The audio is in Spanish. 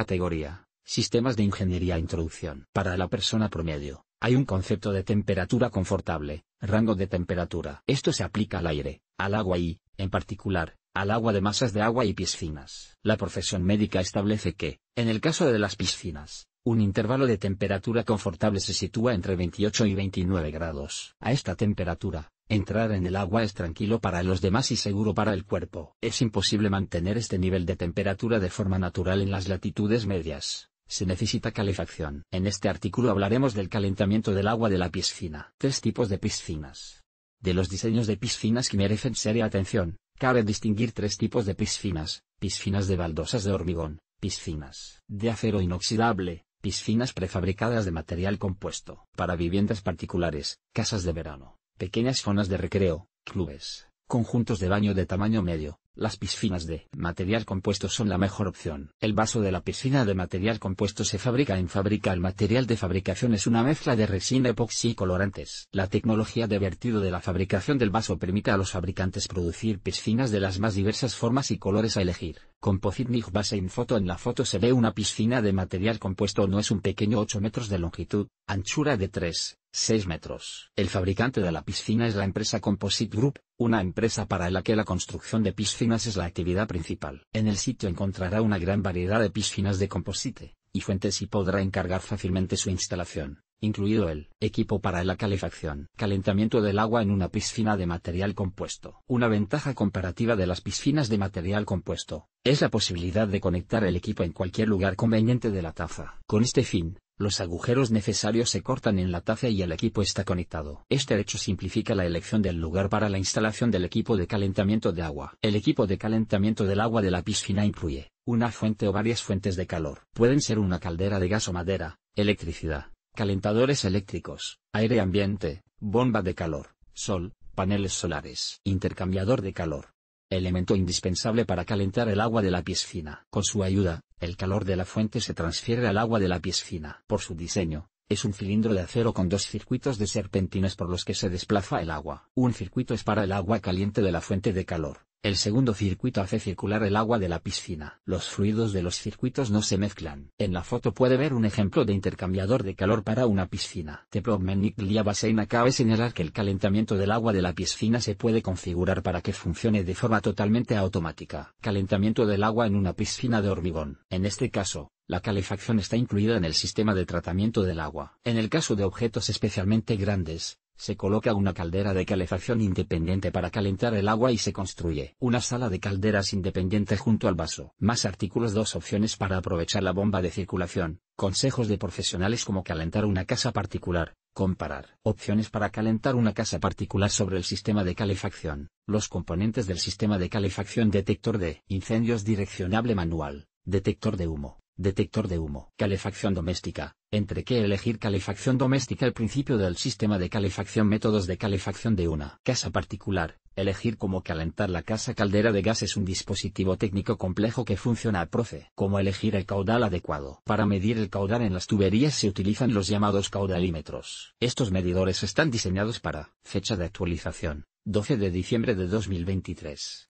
Categoría. Sistemas de ingeniería e Introducción. Para la persona promedio, hay un concepto de temperatura confortable, rango de temperatura. Esto se aplica al aire, al agua y, en particular, al agua de masas de agua y piscinas. La profesión médica establece que, en el caso de las piscinas, un intervalo de temperatura confortable se sitúa entre 28 y 29 grados. A esta temperatura, Entrar en el agua es tranquilo para los demás y seguro para el cuerpo. Es imposible mantener este nivel de temperatura de forma natural en las latitudes medias. Se necesita calefacción. En este artículo hablaremos del calentamiento del agua de la piscina. Tres tipos de piscinas. De los diseños de piscinas que merecen seria atención, cabe distinguir tres tipos de piscinas, piscinas de baldosas de hormigón, piscinas de acero inoxidable, piscinas prefabricadas de material compuesto, para viviendas particulares, casas de verano, pequeñas zonas de recreo, clubes, conjuntos de baño de tamaño medio. Las piscinas de material compuesto son la mejor opción. El vaso de la piscina de material compuesto se fabrica en fábrica. El material de fabricación es una mezcla de resina epoxi y colorantes. La tecnología de vertido de la fabricación del vaso permite a los fabricantes producir piscinas de las más diversas formas y colores a elegir. Composite base en foto En la foto se ve una piscina de material compuesto no es un pequeño 8 metros de longitud, anchura de 3, 6 metros. El fabricante de la piscina es la empresa Composite Group, una empresa para la que la construcción de piscinas es la actividad principal. En el sitio encontrará una gran variedad de piscinas de composite, y fuentes y podrá encargar fácilmente su instalación incluido el equipo para la calefacción, calentamiento del agua en una piscina de material compuesto. Una ventaja comparativa de las piscinas de material compuesto es la posibilidad de conectar el equipo en cualquier lugar conveniente de la taza. Con este fin, los agujeros necesarios se cortan en la taza y el equipo está conectado. Este hecho simplifica la elección del lugar para la instalación del equipo de calentamiento de agua. El equipo de calentamiento del agua de la piscina incluye una fuente o varias fuentes de calor. Pueden ser una caldera de gas o madera, electricidad, calentadores eléctricos, aire ambiente, bomba de calor, sol, paneles solares, intercambiador de calor. Elemento indispensable para calentar el agua de la piscina. Con su ayuda, el calor de la fuente se transfiere al agua de la piscina. Por su diseño, es un cilindro de acero con dos circuitos de serpentines por los que se desplaza el agua. Un circuito es para el agua caliente de la fuente de calor, el segundo circuito hace circular el agua de la piscina. Los fluidos de los circuitos no se mezclan. En la foto puede ver un ejemplo de intercambiador de calor para una piscina. Teprobmenik Baseina cabe señalar que el calentamiento del agua de la piscina se puede configurar para que funcione de forma totalmente automática. Calentamiento del agua en una piscina de hormigón. En este caso, la calefacción está incluida en el sistema de tratamiento del agua. En el caso de objetos especialmente grandes, se coloca una caldera de calefacción independiente para calentar el agua y se construye una sala de calderas independiente junto al vaso. Más artículos Dos opciones para aprovechar la bomba de circulación, consejos de profesionales como calentar una casa particular, comparar opciones para calentar una casa particular sobre el sistema de calefacción, los componentes del sistema de calefacción detector de incendios direccionable manual, detector de humo detector de humo. Calefacción doméstica. Entre qué elegir calefacción doméstica el principio del sistema de calefacción métodos de calefacción de una casa particular. Elegir cómo calentar la casa caldera de gas es un dispositivo técnico complejo que funciona a profe. Cómo elegir el caudal adecuado. Para medir el caudal en las tuberías se utilizan los llamados caudalímetros. Estos medidores están diseñados para fecha de actualización, 12 de diciembre de 2023.